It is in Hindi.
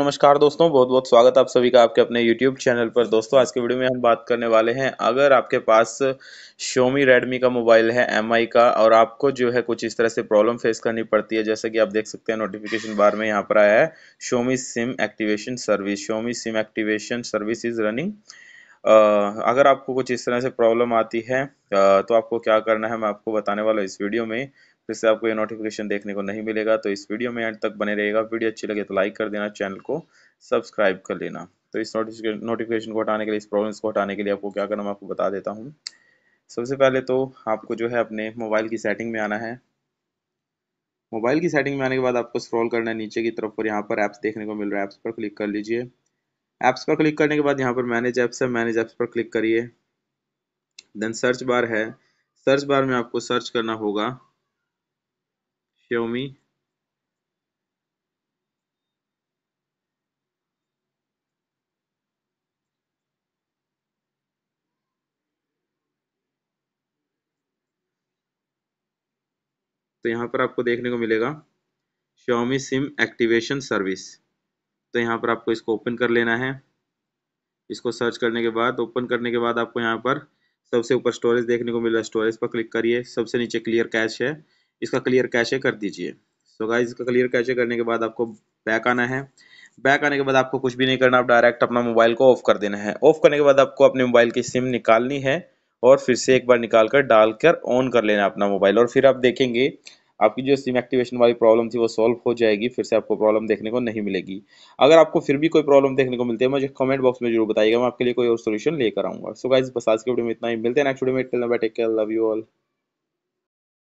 नमस्कार दोस्तों बहुत बहुत स्वागत आप सभी का आपके अपने YouTube चैनल पर दोस्तों आज के वीडियो में हम बात करने वाले हैं अगर आपके पास Xiaomi Redmi का मोबाइल है MI का और आपको जो है कुछ इस तरह से प्रॉब्लम फेस करनी पड़ती है जैसे कि आप देख सकते हैं नोटिफिकेशन बार में यहाँ पर आया है Xiaomi SIM activation service Xiaomi SIM activation service is running अगर आपको कुछ इस तरह से प्रॉब्लम आती है तो आपको क्या करना है मैं आपको बताने वाला इस वीडियो में फिर से आपको ये नोटिफिकेशन देखने को नहीं मिलेगा तो इस वीडियो में एंड तक बने रहेगा वीडियो अच्छी लगे तो लाइक कर देना चैनल को सब्सक्राइब कर लेना तो इस नोटिफिकेशन को हटाने के लिए इस प्रॉब्लम्स को हटाने के लिए आपको क्या करना मैं आपको बता देता हूँ सबसे पहले तो आपको जो है अपने मोबाइल की सेटिंग में आना है मोबाइल की सेटिंग में आने के बाद आपको स्क्रॉल करना है नीचे की तरफ और यहाँ पर ऐप्स देखने को मिल रहा है ऐप्स पर क्लिक कर लीजिए ऐप्स पर क्लिक करने के बाद यहाँ पर मैनेज ऐप्स है मैनेज ऐप्स पर क्लिक करिए देन सर्च बार है सर्च बार में आपको सर्च करना होगा show me तो यहाँ पर आपको देखने को मिलेगा Xiaomi सिम एक्टिवेशन सर्विस तो यहाँ पर आपको इसको ओपन कर लेना है इसको सर्च करने के बाद ओपन करने के बाद आपको यहाँ पर सबसे ऊपर स्टोरेज देखने को मिल रहा है स्टोरेज पर क्लिक करिए सबसे नीचे क्लियर कैश है इसका क्लियर कैशे कर दीजिए सो गाइज इसका क्लियर कैशे करने के बाद आपको बैक आना है बैक आने के बाद आपको कुछ भी नहीं करना आप डायरेक्ट अपना मोबाइल को ऑफ कर देना है ऑफ करने के बाद आपको अपने मोबाइल की सिम निकालनी है और फिर से एक बार निकाल कर डाल कर ऑन कर लेना अपना मोबाइल और फिर आप देखेंगे आपकी जो सिम एक्टिवेशन वाली प्रॉब्लम थी वो सॉल्व हो जाएगी फिर से आपको प्रॉब्लम देखने को नहीं मिलेगी अगर आपको फिर भी कोई प्रॉब्लम देखने को मिलती है मुझे कमेंट बॉक्स में जरूर बताइएगा मैं आपके लिए कोई और सोल्यूशन लेकर आऊँगा सो गाइज बस आज के वीडियो में इतना ही मिलते हैं नेक्स्ट वीडियो में टेक लव यू ऑल